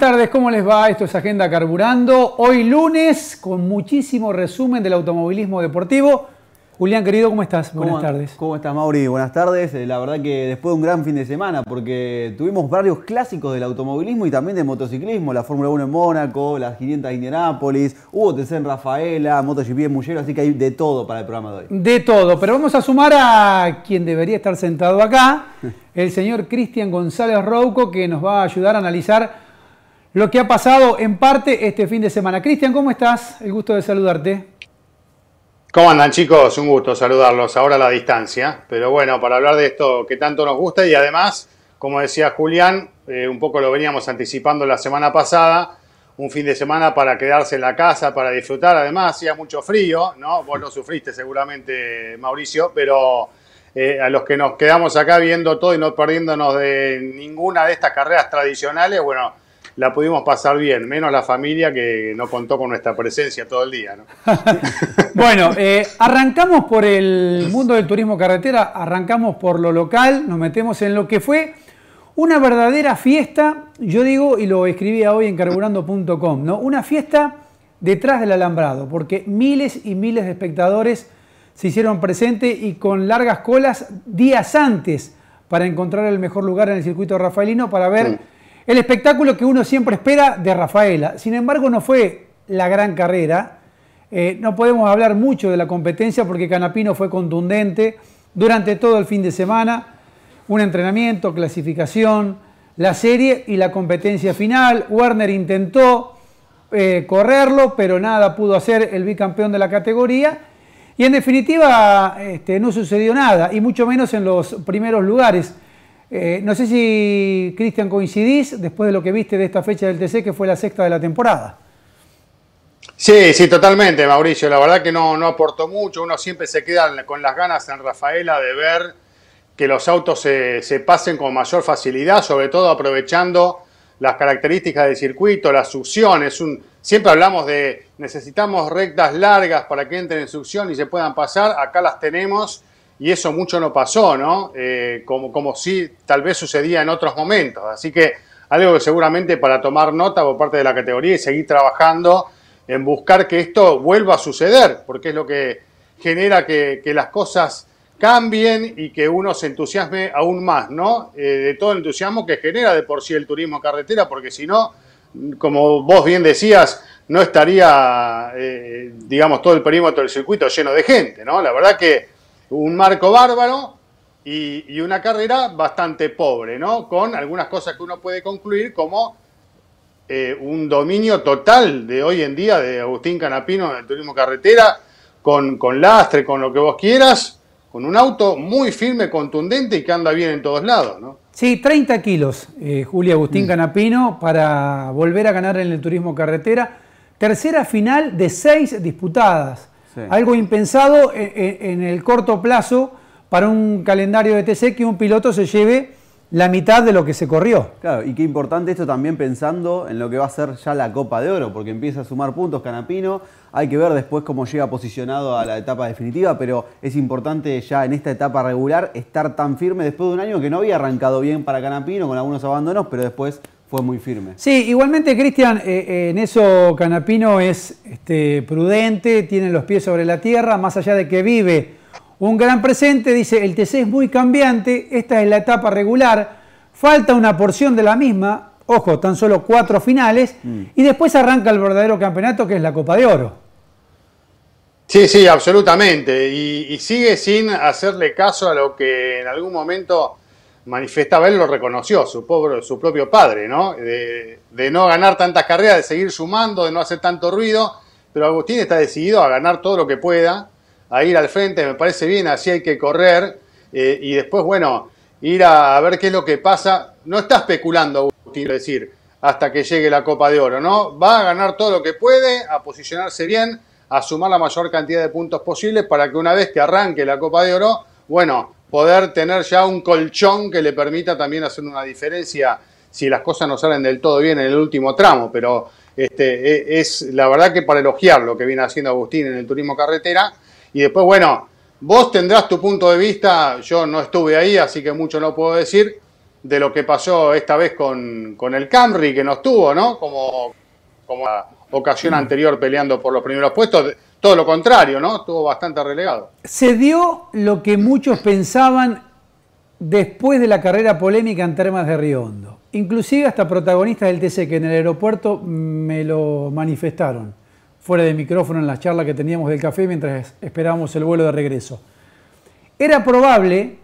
Buenas tardes, ¿cómo les va? Esto es Agenda Carburando. Hoy lunes, con muchísimo resumen del automovilismo deportivo. Julián, querido, ¿cómo estás? Buenas tardes. ¿Cómo estás, Mauri? Buenas tardes. Eh, la verdad que después de un gran fin de semana, porque tuvimos varios clásicos del automovilismo y también de motociclismo. La Fórmula 1 en Mónaco, las 500 de Indianápolis, hubo TC en Rafaela, MotoGP en Mullero, así que hay de todo para el programa de hoy. De todo, pero vamos a sumar a quien debería estar sentado acá, el señor Cristian González Rouco, que nos va a ayudar a analizar lo que ha pasado en parte este fin de semana. Cristian, ¿cómo estás? El gusto de saludarte. ¿Cómo andan chicos? Un gusto saludarlos ahora a la distancia. Pero bueno, para hablar de esto que tanto nos gusta y además, como decía Julián, eh, un poco lo veníamos anticipando la semana pasada, un fin de semana para quedarse en la casa, para disfrutar. Además, hacía mucho frío, ¿no? Vos lo sufriste seguramente, Mauricio, pero eh, a los que nos quedamos acá viendo todo y no perdiéndonos de ninguna de estas carreras tradicionales, bueno, la pudimos pasar bien, menos la familia que no contó con nuestra presencia todo el día. bueno, eh, arrancamos por el mundo del turismo carretera, arrancamos por lo local, nos metemos en lo que fue una verdadera fiesta, yo digo, y lo escribía hoy en carburando.com, ¿no? una fiesta detrás del alambrado, porque miles y miles de espectadores se hicieron presentes y con largas colas días antes para encontrar el mejor lugar en el circuito rafaelino para ver... El espectáculo que uno siempre espera de Rafaela. Sin embargo, no fue la gran carrera. Eh, no podemos hablar mucho de la competencia porque Canapino fue contundente durante todo el fin de semana. Un entrenamiento, clasificación, la serie y la competencia final. Werner intentó eh, correrlo, pero nada pudo hacer el bicampeón de la categoría. Y en definitiva, este, no sucedió nada, y mucho menos en los primeros lugares. Eh, no sé si, Cristian, coincidís después de lo que viste de esta fecha del TC, que fue la sexta de la temporada. Sí, sí, totalmente, Mauricio. La verdad que no, no aportó mucho. Uno siempre se queda con las ganas en Rafaela de ver que los autos se, pasen con mayor facilidad, sobre todo aprovechando las características del circuito, la succión. un, siempre hablamos de necesitamos rectas largas para que entren en succión y se puedan pasar. Acá las tenemos y eso mucho no pasó, ¿no? Eh, como, como sí tal vez sucedía en otros momentos. Así que algo que seguramente para tomar nota por parte de la categoría y seguir trabajando en buscar que esto vuelva a suceder, porque es lo que genera que, las cosas cambien y que uno se entusiasme aún más, ¿no? Eh, de todo el entusiasmo que genera de por sí el turismo carretera, porque si no, como vos bien decías, no estaría, eh, digamos, todo el perímetro del circuito lleno de gente, ¿no? La verdad que un marco bárbaro y, una carrera bastante pobre, ¿no? Con algunas cosas que uno puede concluir como eh, un dominio total de hoy en día de Agustín Canapino en el turismo carretera, con, con lastre, con lo que vos quieras, con un auto muy firme, contundente y que anda bien en todos lados, ¿no? Sí, 30 kilos, eh, Julia Agustín mm. Canapino, para volver a ganar en el turismo carretera. Tercera final de seis disputadas. Algo impensado en, e, en, el corto plazo para un calendario de TC que un piloto se lleve la mitad de lo que se corrió. Claro, y qué importante esto también pensando en lo que va a ser ya la Copa de Oro, porque empieza a sumar puntos Canapino, hay que ver después cómo llega posicionado a la etapa definitiva, pero es importante ya en esta etapa regular estar tan firme después de un año que no había arrancado bien para Canapino con algunos abandonos, pero después fue muy firme. Sí, igualmente Cristian, eh, eh, en eso Canapino es este, prudente, tiene los pies sobre la tierra, más allá de que vive un gran presente, dice, el TC es muy cambiante, esta es la etapa regular, falta una porción de la misma, ojo, tan solo cuatro finales, mm. y después arranca el verdadero campeonato que es la Copa de Oro. Sí, sí, absolutamente. y, sigue sin hacerle caso a lo que en algún momento manifestaba, él lo reconoció, su, pobre, su propio padre, ¿no? De, no ganar tantas carreras, de seguir sumando, de no hacer tanto ruido, pero Agustín está decidido a ganar todo lo que pueda, a ir al frente, me parece bien, así hay que correr, eh, y después, bueno, ir a, a, ver qué es lo que pasa. No está especulando, Agustín, es decir, hasta que llegue la Copa de Oro, ¿no? Va a ganar todo lo que puede, a posicionarse bien, a sumar la mayor cantidad de puntos posibles para que una vez que arranque la Copa de Oro, bueno, poder tener ya un colchón que le permita también hacer una diferencia si las cosas no salen del todo bien en el último tramo, pero este, e, es la verdad que para elogiar lo que viene haciendo Agustín en el turismo carretera. Y después, bueno, vos tendrás tu punto de vista, yo no estuve ahí, así que mucho no puedo decir de lo que pasó esta vez con, el Camry, que no estuvo, ¿no? Como, como ocasión anterior peleando por los primeros puestos todo lo contrario, ¿no? Estuvo bastante relegado. Se dio lo que muchos pensaban después de la carrera polémica en Termas de Riondo. Inclusive hasta protagonistas del TC que en el aeropuerto me lo manifestaron, fuera de micrófono en la charla que teníamos del café mientras esperábamos el vuelo de regreso. Era probable,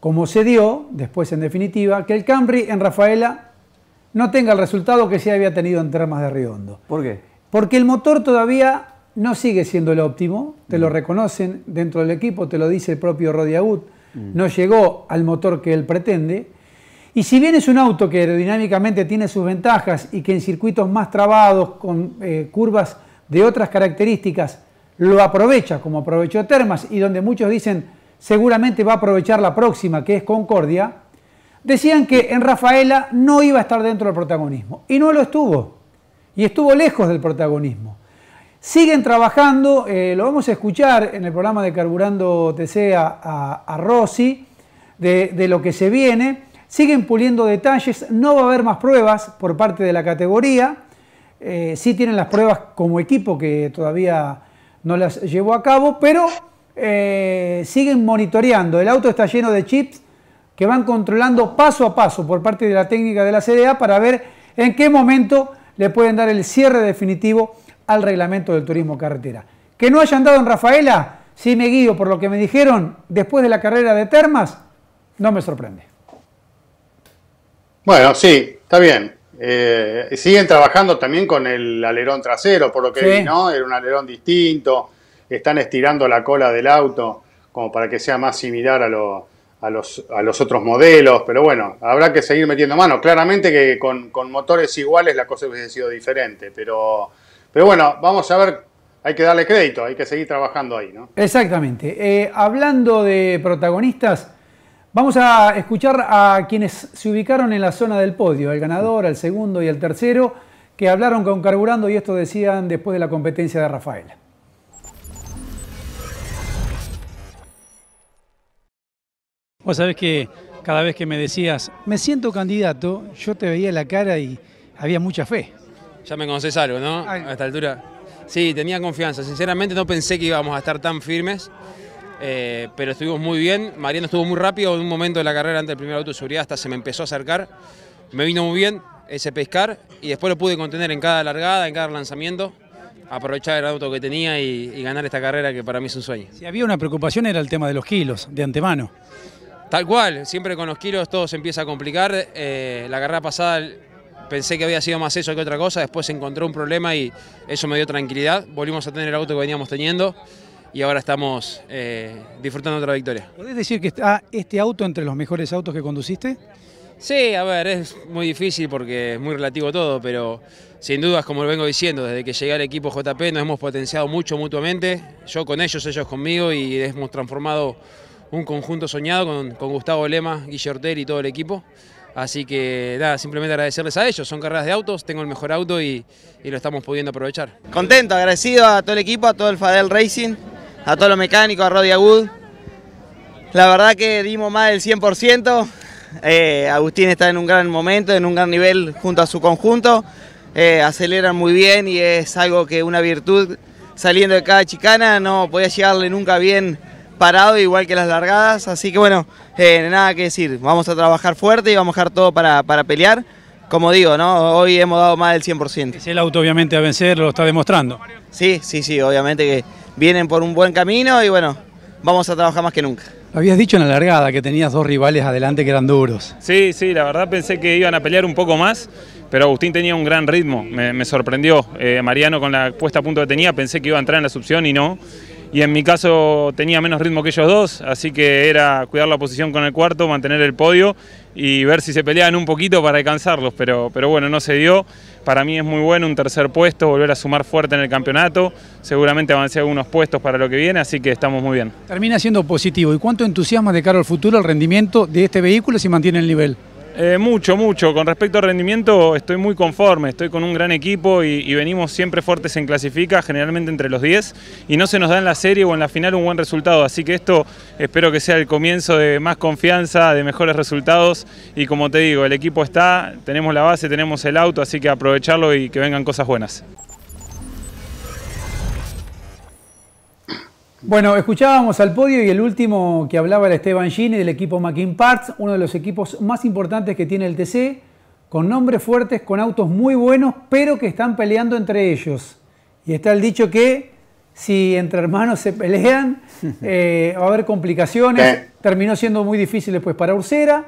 como se dio, después en definitiva, que el Camry en Rafaela no tenga el resultado que se había tenido en Termas de Riondo. ¿Por qué? Porque el motor todavía no sigue siendo el óptimo, te lo mm. reconocen dentro del equipo, te lo dice el propio Rodiagut, mm. no llegó al motor que él pretende. Y si bien es un auto que aerodinámicamente tiene sus ventajas y que en circuitos más trabados, con eh, curvas de otras características, lo aprovecha como aprovechó Termas y donde muchos dicen seguramente va a aprovechar la próxima, que es Concordia, decían que en Rafaela no iba a estar dentro del protagonismo. Y no lo estuvo. Y estuvo lejos del protagonismo. Siguen trabajando, eh, lo vamos a escuchar en el programa de Carburando TC a, Rossi, de, lo que se viene. Siguen puliendo detalles, no va a haber más pruebas por parte de la categoría. Eh, sí tienen las pruebas como equipo que todavía no las llevó a cabo, pero eh, siguen monitoreando. El auto está lleno de chips que van controlando paso a paso por parte de la técnica de la CDA para ver en qué momento le pueden dar el cierre definitivo al reglamento del turismo carretera. Que no hayan dado en Rafaela, si me guío por lo que me dijeron después de la carrera de Termas, no me sorprende. Bueno, sí, está bien. Eh, siguen trabajando también con el alerón trasero, por lo que vi, ¿no? Era un alerón distinto. Están estirando la cola del auto como para que sea más similar a, los, a los otros modelos. Pero bueno, habrá que seguir metiendo mano. Claramente que con, con motores iguales la cosa hubiese sido diferente, pero pero bueno, vamos a ver, hay que darle crédito, hay que seguir trabajando ahí, ¿no? Exactamente. Eh, hablando de protagonistas, vamos a escuchar a quienes se ubicaron en la zona del podio, al ganador, al segundo y al tercero, que hablaron con Carburando y esto decían después de la competencia de Rafael. Vos sabés que cada vez que me decías, me siento candidato, yo te veía la cara y había mucha fe. Ya me conoces algo, ¿no? A esta altura. Sí, tenía confianza. Sinceramente no pensé que íbamos a estar tan firmes, eh, pero estuvimos muy bien. Mariano estuvo muy rápido en un momento de la carrera antes del primer auto de seguridad, hasta se me empezó a acercar. Me vino muy bien ese pescar y después lo pude contener en cada largada, en cada lanzamiento aprovechar el auto que tenía y, ganar esta carrera que para mí es un sueño. Si había una preocupación era el tema de los kilos, de antemano. Tal cual, siempre con los kilos todo se empieza a complicar. Eh, la carrera pasada pensé que había sido más eso que otra cosa, después encontré un problema y eso me dio tranquilidad, volvimos a tener el auto que veníamos teniendo y ahora estamos eh, disfrutando otra victoria. ¿Podés decir que está este auto entre los mejores autos que conduciste? Sí, a ver, es muy difícil porque es muy relativo todo, pero sin dudas, como lo vengo diciendo, desde que llegué al equipo JP nos hemos potenciado mucho mutuamente, yo con ellos, ellos conmigo y hemos transformado un conjunto soñado con, Gustavo Lema, Guillermo Ortel y todo el equipo. Así que nada, simplemente agradecerles a ellos, son carreras de autos, tengo el mejor auto y, lo estamos pudiendo aprovechar. Contento, agradecido a todo el equipo, a todo el Fadel Racing, a todos los mecánicos, a Roddy Agud. La verdad que dimos más del 100%, eh, Agustín está en un gran momento, en un gran nivel junto a su conjunto, acelera eh, aceleran muy bien y es algo que una virtud saliendo de cada chicana no podía llegarle nunca bien parado igual que las largadas, así que bueno, eh, nada que decir, vamos a trabajar fuerte y vamos a dejar todo para, pelear. Como digo, ¿no? hoy hemos dado más del 100%. Si el auto obviamente a vencer, lo está demostrando. Sí, sí, sí, obviamente que vienen por un buen camino y bueno, vamos a trabajar más que nunca. Habías dicho en la largada que tenías dos rivales adelante que eran duros. Sí, sí, la verdad pensé que iban a pelear un poco más, pero Agustín tenía un gran ritmo, me, sorprendió. Eh, Mariano con la puesta a punto que tenía pensé que iba a entrar en la subción y no y en mi caso tenía menos ritmo que ellos dos, así que era cuidar la posición con el cuarto, mantener el podio y ver si se peleaban un poquito para alcanzarlos, pero, pero bueno, no se dio. Para mí es muy bueno un tercer puesto, volver a sumar fuerte en el campeonato, seguramente avancé algunos puestos para lo que viene, así que estamos muy bien. Termina siendo positivo, ¿y cuánto entusiasma de cara al futuro el rendimiento de este vehículo si mantiene el nivel? Eh, mucho, mucho. Con respecto al rendimiento, estoy muy conforme. Estoy con un gran equipo y, y, venimos siempre fuertes en clasifica, generalmente entre los 10. Y no se nos da en la serie o en la final un buen resultado. Así que esto espero que sea el comienzo de más confianza, de mejores resultados. Y como te digo, el equipo está, tenemos la base, tenemos el auto, así que aprovecharlo y que vengan cosas buenas. Bueno, escuchábamos al podio y el último que hablaba era Esteban Gini del equipo Mackin Parts, uno de los equipos más importantes que tiene el TC, con nombres fuertes, con autos muy buenos, pero que están peleando entre ellos. Y está el dicho que si entre hermanos se pelean, eh, va a haber complicaciones. Terminó siendo muy difícil después para Ursera,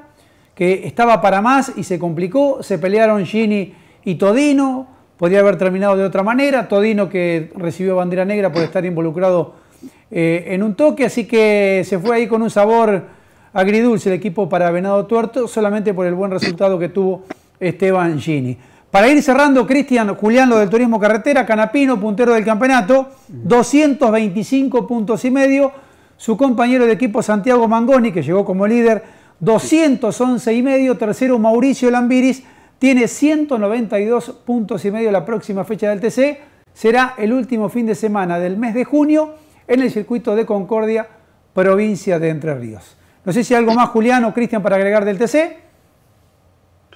que estaba para más y se complicó. Se pelearon Gini y Todino, podía haber terminado de otra manera. Todino que recibió bandera negra por estar involucrado eh, en un toque, así que se fue ahí con un sabor agridulce el equipo para Venado Tuerto, solamente por el buen resultado que tuvo Esteban Gini. Para ir cerrando, Cristian Julián, lo del turismo carretera, Canapino, puntero del campeonato, 225 puntos y medio. Su compañero de equipo Santiago Mangoni, que llegó como líder, 211 y medio. Tercero, Mauricio Lambiris, tiene 192 puntos y medio la próxima fecha del TC. Será el último fin de semana del mes de junio en el circuito de Concordia, provincia de Entre Ríos. No sé si hay algo más, Julián o Cristian, para agregar del TC.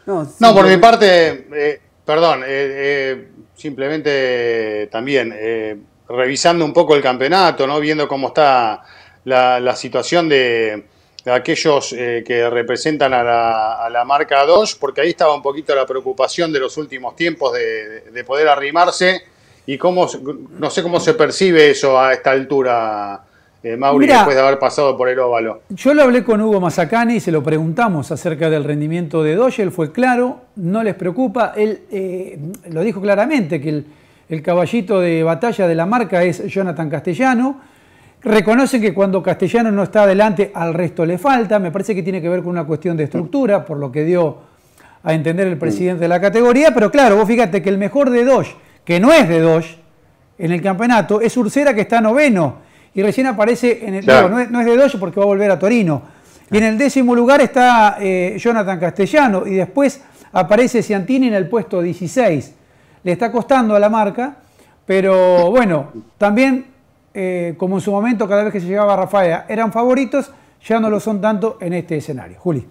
No, no por mi parte, eh, perdón, eh, eh, simplemente también revisando un poco el campeonato, ¿no? viendo cómo está la, situación de, aquellos que representan a la, marca 2, porque ahí estaba un poquito la preocupación de los últimos tiempos de, de poder arrimarse ¿Y cómo, no sé cómo se percibe eso a esta altura, eh, Mauri, después de haber pasado por el óvalo? Yo lo hablé con Hugo Mazacani y se lo preguntamos acerca del rendimiento de Doyle. Él fue claro, no les preocupa. Él eh, lo dijo claramente que el, caballito de batalla de la marca es Jonathan Castellano. Reconoce que cuando Castellano no está adelante, al resto le falta. Me parece que tiene que ver con una cuestión de estructura, por lo que dio a entender el presidente de la categoría. Pero claro, vos fíjate que el mejor de Doge que no es de Doge en el campeonato, es Ursera que está noveno y recién aparece en el. no, no, es, de Doge porque va a volver a Torino. Y en el décimo lugar está eh, Jonathan Castellano y después aparece Ciantini en el puesto 16. Le está costando a la marca, pero bueno, también eh, como en su momento cada vez que se llegaba a Rafaela eran favoritos, ya no lo son tanto en este escenario. Juli.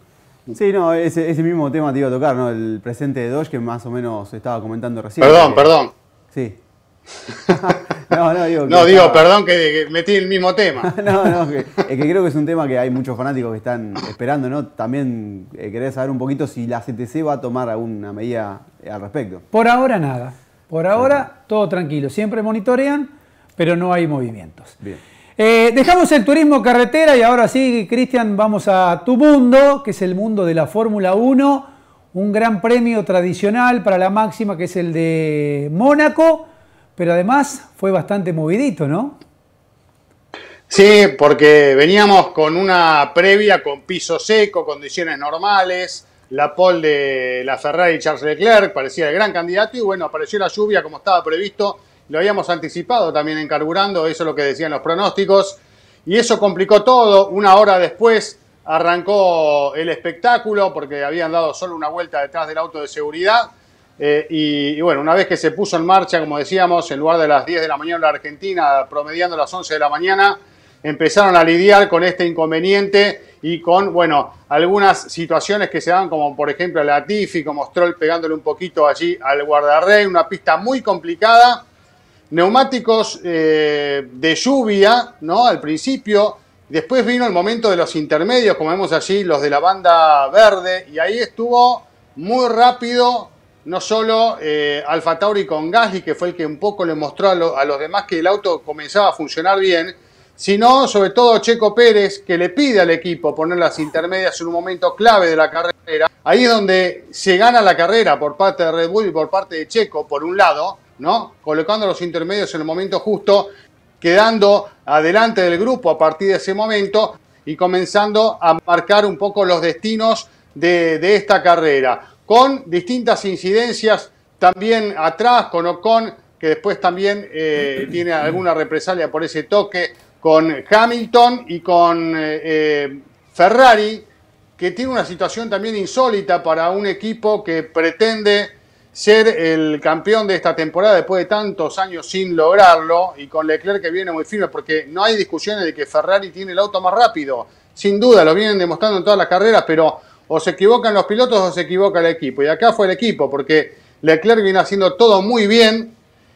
Sí, no, ese, mismo tema te iba a tocar, ¿no? El presente de Doge que más o menos estaba comentando recién. Perdón, perdón. no, no, digo, perdón que, metí el mismo tema. no, no, es que creo que es un tema que hay muchos fanáticos que están esperando, ¿no? También eh, quería saber un poquito si la CTC va a tomar alguna medida al respecto. Por ahora nada. Por ahora todo tranquilo. Siempre monitorean, pero no hay movimientos. Bien. Eh, dejamos el turismo carretera y ahora sí, Cristian, vamos a tu mundo, que es el mundo de la Fórmula 1 un gran premio tradicional para la máxima que es el de Mónaco, pero además fue bastante movidito, ¿no? Sí, porque veníamos con una previa con piso seco, condiciones normales, la pole de la Ferrari y Charles Leclerc parecía el gran candidato y bueno, apareció la lluvia como estaba previsto, lo habíamos anticipado también en carburando, eso es lo que decían los pronósticos y eso complicó todo, una hora después arrancó el espectáculo porque habían dado solo una vuelta detrás del auto de seguridad. Eh, y, bueno, una vez que se puso en marcha, como decíamos, en lugar de las 10 de la mañana en la Argentina, promediando las 11 de la mañana, empezaron a lidiar con este inconveniente y con, bueno, algunas situaciones que se dan, como por ejemplo la Tifi, como Stroll pegándole un poquito allí al guardarrey, una pista muy complicada, neumáticos eh, de lluvia, ¿no? Al principio, Después vino el momento de los intermedios, como vemos allí, los de la banda verde, y ahí estuvo muy rápido, no solo eh, Alfa Tauri con Gasly, que fue el que un poco le mostró a, los demás que el auto comenzaba a funcionar bien, sino sobre todo Checo Pérez, que le pide al equipo poner las intermedias en un momento clave de la carrera. Ahí es donde se gana la carrera por parte de Red Bull y por parte de Checo, por un lado, ¿no? Colocando los intermedios en el momento justo quedando adelante del grupo a partir de ese momento y comenzando a marcar un poco los destinos de, esta carrera, con distintas incidencias también atrás, con Ocon, que después también eh, tiene alguna represalia por ese toque, con Hamilton y con eh, eh, Ferrari, que tiene una situación también insólita para un equipo que pretende ser el campeón de esta temporada después de tantos años sin lograrlo y con Leclerc que viene muy firme porque no hay discusiones de que Ferrari tiene el auto más rápido. Sin duda, lo vienen demostrando en todas las carreras, pero o se equivocan los pilotos o se equivoca el equipo. Y acá fue el equipo porque Leclerc viene haciendo todo muy bien.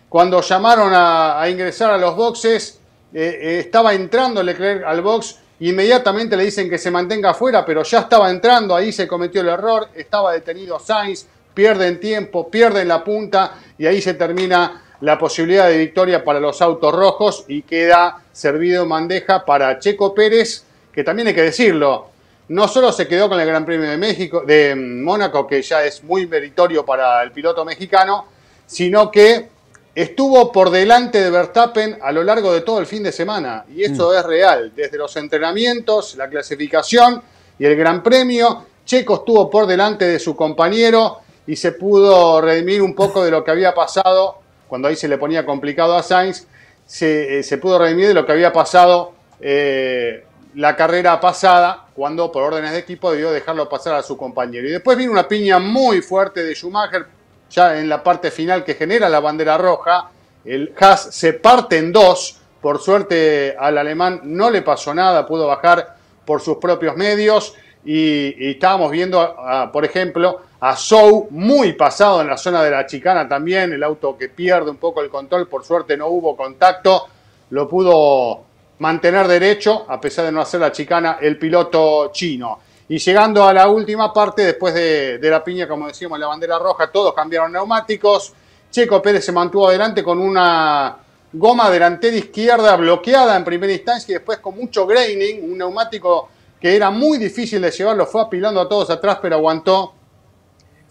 Cuando llamaron a, ingresar a los boxes, eh, eh, estaba entrando Leclerc al box inmediatamente le dicen que se mantenga afuera, pero ya estaba entrando, ahí se cometió el error, estaba detenido Sainz, pierden tiempo, pierden la punta y ahí se termina la posibilidad de victoria para los autos rojos y queda servido mandeja para Checo Pérez, que también hay que decirlo, no solo se quedó con el Gran Premio de México de mm, Mónaco, que ya es muy meritorio para el piloto mexicano, sino que estuvo por delante de Verstappen a lo largo de todo el fin de semana y eso mm. es real, desde los entrenamientos, la clasificación y el Gran Premio, Checo estuvo por delante de su compañero y se pudo redimir un poco de lo que había pasado cuando ahí se le ponía complicado a Sainz, se, eh, pudo redimir de lo que había pasado eh, la carrera pasada, cuando por órdenes de equipo debió dejarlo pasar a su compañero. Y después vino una piña muy fuerte de Schumacher, ya en la parte final que genera la bandera roja. El Haas se parte en dos, por suerte al alemán no le pasó nada, pudo bajar por sus propios medios. Y, estábamos viendo, por ejemplo, a Zhou, muy pasado en la zona de la chicana también, el auto que pierde un poco el control, por suerte no hubo contacto, lo pudo mantener derecho a pesar de no hacer la chicana el piloto chino. Y llegando a la última parte, después de, de la piña, como decíamos, la bandera roja, todos cambiaron neumáticos. Checo Pérez se mantuvo adelante con una goma delantera izquierda bloqueada en primera instancia y después con mucho graining, un neumático que era muy difícil de llevarlo, lo fue apilando a todos atrás, pero aguantó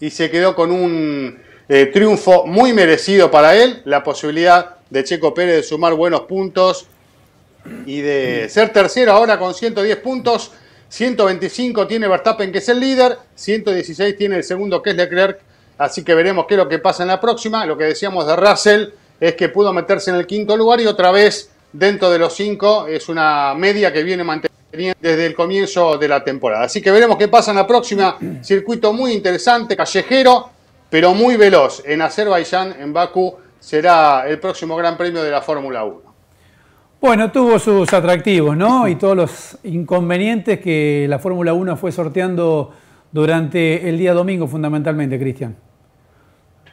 y se quedó con un eh, triunfo muy merecido para él, la posibilidad de Checo Pérez de sumar buenos puntos y de ser tercero ahora con 110 puntos. 125 tiene Verstappen, que es el líder. 116 tiene el segundo, que es Leclerc. Así que veremos qué es lo que pasa en la próxima. Lo que decíamos de Russell es que pudo meterse en el quinto lugar y otra vez dentro de los cinco es una media que viene manteniendo desde el comienzo de la temporada. Así que veremos qué pasa en la próxima. Circuito muy interesante, callejero, pero muy veloz. En Azerbaiyán, en Bakú, será el próximo Gran Premio de la Fórmula 1. Bueno, tuvo sus atractivos, ¿no? Y todos los inconvenientes que la Fórmula 1 fue sorteando durante el día domingo, fundamentalmente, Cristian.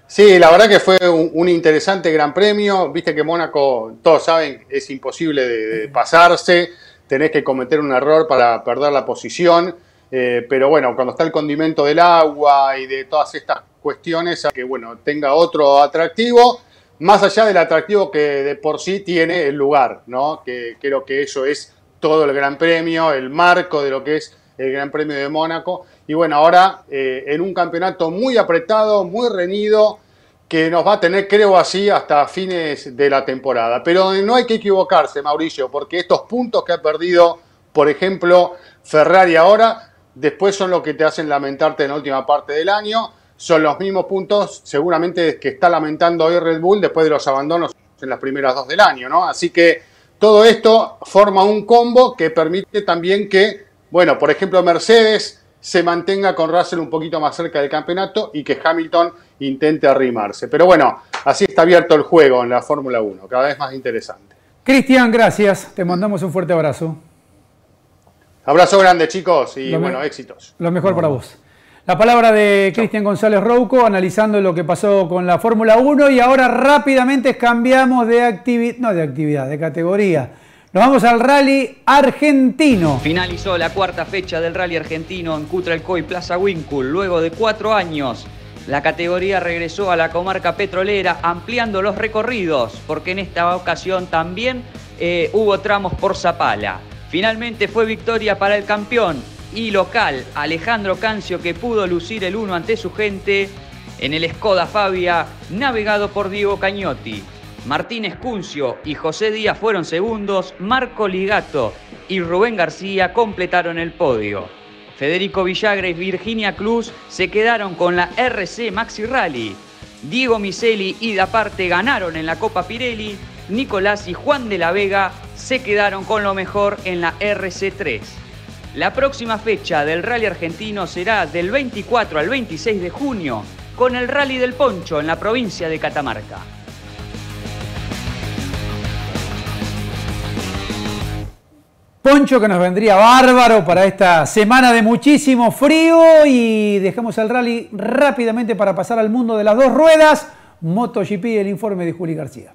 Sí, la verdad que fue un, interesante gran premio. Viste que Mónaco, todos saben, es imposible de pasarse tenés que cometer un error para perder la posición. Eh, pero bueno, cuando está el condimento del agua y de todas estas cuestiones, que bueno, tenga otro atractivo, más allá del atractivo que de por sí tiene el lugar, ¿no? Que creo que eso es todo el Gran Premio, el marco de lo que es el Gran Premio de Mónaco. Y bueno, ahora eh, en un campeonato muy apretado, muy reñido, que nos va a tener, creo así, hasta fines de la temporada. Pero no hay que equivocarse, Mauricio, porque estos puntos que ha perdido, por ejemplo, Ferrari ahora, después son los que te hacen lamentarte en la última parte del año. Son los mismos puntos, seguramente, que está lamentando hoy Red Bull después de los abandonos en las primeras dos del año, ¿no? Así que todo esto forma un combo que permite también que, bueno, por ejemplo, Mercedes se mantenga con Russell un poquito más cerca del campeonato y que Hamilton intente arrimarse. Pero bueno, así está abierto el juego en la Fórmula 1, cada vez más interesante. Cristian, gracias. Te mandamos un fuerte abrazo. Abrazo grande, chicos, y bueno, éxitos. Lo mejor para vos. La palabra de Cristian González Rouco analizando lo que pasó con la Fórmula 1 y ahora rápidamente cambiamos de actividad, no de actividad, de categoría. Nos vamos al rally argentino. Finalizó la cuarta fecha del rally argentino en Cutralcoy Plaza Wincul. Luego de cuatro años, la categoría regresó a la comarca petrolera ampliando los recorridos, porque en esta ocasión también eh, hubo tramos por Zapala. Finalmente fue victoria para el campeón y local Alejandro Cancio que pudo lucir el uno ante su gente en el Skoda Fabia navegado por Diego Cañotti. Martínez Cuncio y José Díaz fueron segundos, Marco Ligato y Rubén García completaron el podio. Federico Villagre y Virginia Cruz se quedaron con la RC Maxi Rally. Diego Miseli y Daparte ganaron en la Copa Pirelli. Nicolás y Juan de la Vega se quedaron con lo mejor en la RC3. La próxima fecha del Rally argentino será del 24 al 26 de junio con el Rally del Poncho en la provincia de Catamarca. poncho que nos vendría bárbaro para esta semana de muchísimo frío y dejamos el rally rápidamente para pasar al mundo de las dos ruedas. MotoGP, el informe de Juli García.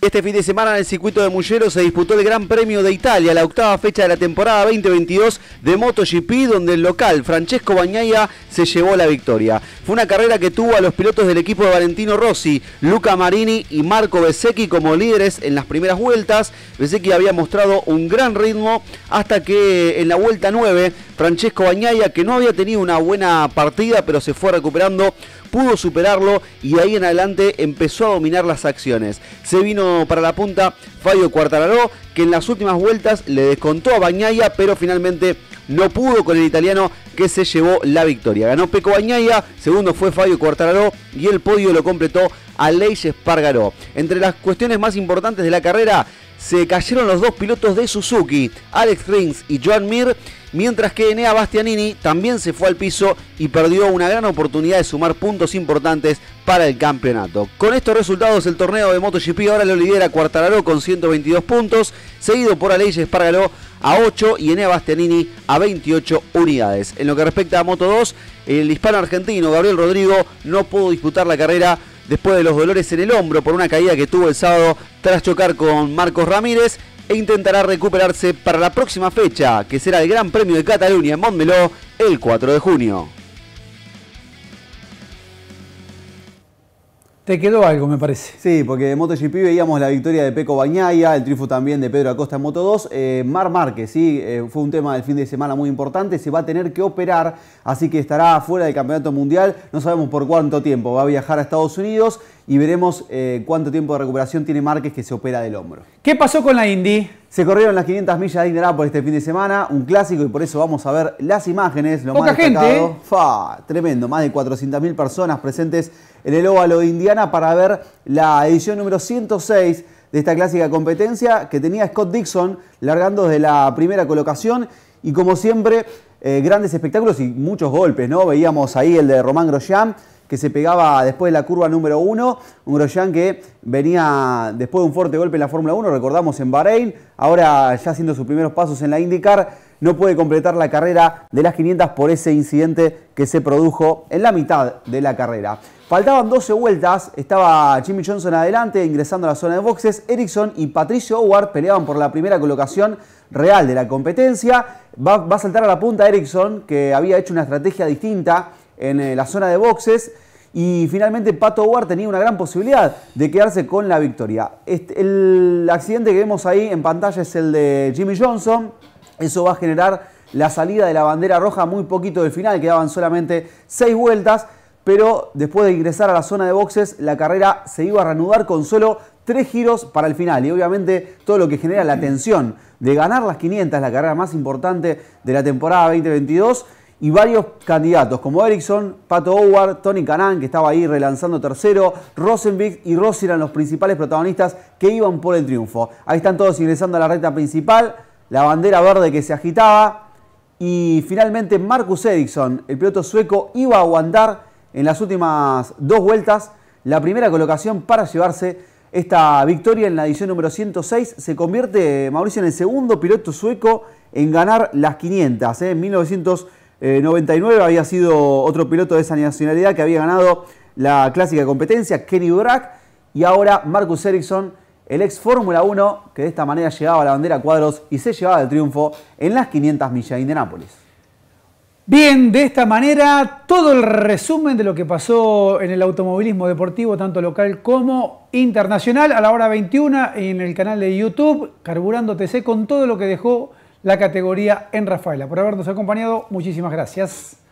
Este fin de semana en el circuito de Mullero se disputó el Gran Premio de Italia, la octava fecha de la temporada 2022 de MotoGP, donde el local Francesco Bagnaia se llevó la victoria. Fue una carrera que tuvo a los pilotos del equipo de Valentino Rossi, Luca Marini y Marco Besecchi como líderes en las primeras vueltas. Besecchi había mostrado un gran ritmo hasta que en la vuelta 9, Francesco Bagnaia, que no había tenido una buena partida, pero se fue recuperando, pudo superarlo y de ahí en adelante empezó a dominar las acciones. Se vino para la punta Fabio Quartararo, que en las últimas vueltas le descontó a Bañaya, pero finalmente no pudo con el italiano que se llevó la victoria. Ganó Peco Bañaya, segundo fue Fabio Quartararo y el podio lo completó Aleix Espargaró. Entre las cuestiones más importantes de la carrera, se cayeron los dos pilotos de Suzuki, Alex Rings y Joan Mir, mientras que Enea Bastianini también se fue al piso y perdió una gran oportunidad de sumar puntos importantes para el campeonato. Con estos resultados, el torneo de MotoGP ahora lo lidera Cuartararo con 122 puntos, seguido por Aleix Espargaró a 8 y Enea Bastianini a 28 unidades. En lo que respecta a Moto 2, el hispano argentino Gabriel Rodrigo no pudo disputar la carrera después de los dolores en el hombro por una caída que tuvo el sábado tras chocar con Marcos Ramírez e intentará recuperarse para la próxima fecha, que será el Gran Premio de Cataluña en Montmeló el 4 de junio. Te quedó algo, me parece. Sí, porque de MotoGP veíamos la victoria de Peco Bañaya, el triunfo también de Pedro Acosta en Moto 2. Eh, Mar Márquez, sí, eh, fue un tema del fin de semana muy importante. Se va a tener que operar, así que estará fuera del Campeonato Mundial. No sabemos por cuánto tiempo. Va a viajar a Estados Unidos y veremos eh, cuánto tiempo de recuperación tiene Márquez que se opera del hombro. ¿Qué pasó con la Indy? Se corrieron las 500 millas de por este fin de semana, un clásico y por eso vamos a ver las imágenes, lo más Gente, ¿eh? tremendo, más de 400.000 personas presentes en el óvalo de Indiana para ver la edición número 106 de esta clásica competencia que tenía Scott Dixon largando desde la primera colocación y como siempre eh, grandes espectáculos y muchos golpes, ¿no? Veíamos ahí el de Román Grosjean que se pegaba después de la curva número uno. un Grosjean que venía después de un fuerte golpe en la Fórmula 1, recordamos en Bahrein, ahora ya haciendo sus primeros pasos en la IndyCar, no puede completar la carrera de las 500 por ese incidente que se produjo en la mitad de la carrera. Faltaban 12 vueltas, estaba Jimmy Johnson adelante, ingresando a la zona de boxes. Erickson y Patricio Howard peleaban por la primera colocación real de la competencia. Va, a saltar a la punta Ericsson. que había hecho una estrategia distinta en eh, la zona de boxes. Y finalmente Pato War tenía una gran posibilidad de quedarse con la victoria. Este, el accidente que vemos ahí en pantalla es el de Jimmy Johnson. Eso va a generar la salida de la bandera roja muy poquito del final. Quedaban solamente seis vueltas. Pero después de ingresar a la zona de boxes, la carrera se iba a reanudar con solo tres giros para el final. Y obviamente todo lo que genera la tensión de ganar las 500, la carrera más importante de la temporada 2022 y varios candidatos como Erickson, Pato Howard, Tony Canan, que estaba ahí relanzando tercero, Rosenvig y Rossi eran los principales protagonistas que iban por el triunfo. Ahí están todos ingresando a la recta principal, la bandera verde que se agitaba y finalmente Marcus Ericsson, el piloto sueco, iba a aguantar en las últimas dos vueltas la primera colocación para llevarse esta victoria en la edición número 106. Se convierte Mauricio en el segundo piloto sueco en ganar las 500. ¿eh? En ¿eh? 99 eh, había sido otro piloto de esa nacionalidad que había ganado la clásica competencia, Kenny Brack, y ahora Marcus Ericsson, el ex Fórmula 1, que de esta manera llevaba la bandera cuadros y se llevaba el triunfo en las 500 millas de Indianápolis. Bien, de esta manera todo el resumen de lo que pasó en el automovilismo deportivo, tanto local como internacional, a la hora 21 en el canal de YouTube, Carburando TC, con todo lo que dejó la categoría en Rafaela. Por habernos acompañado, muchísimas gracias.